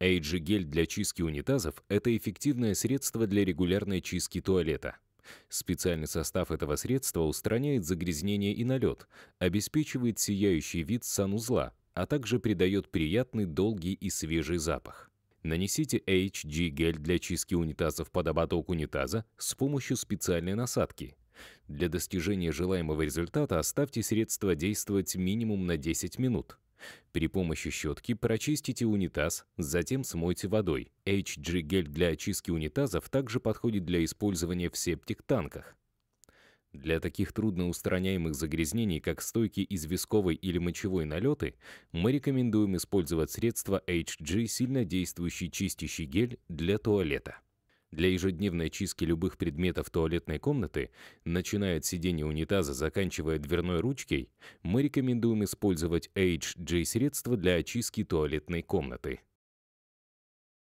AG-гель для чистки унитазов – это эффективное средство для регулярной чистки туалета. Специальный состав этого средства устраняет загрязнение и налет, обеспечивает сияющий вид санузла, а также придает приятный, долгий и свежий запах. Нанесите HG-гель для чистки унитазов под ободок унитаза с помощью специальной насадки. Для достижения желаемого результата оставьте средство действовать минимум на 10 минут. При помощи щетки прочистите унитаз, затем смойте водой. HG-гель для очистки унитазов также подходит для использования в септик-танках. Для таких трудно устраняемых загрязнений, как стойки известковой или мочевой налеты, мы рекомендуем использовать средство HG сильнодействующий чистящий гель для туалета. Для ежедневной чистки любых предметов туалетной комнаты, начиная от сидения унитаза, заканчивая дверной ручкой, мы рекомендуем использовать HJ-средства для очистки туалетной комнаты.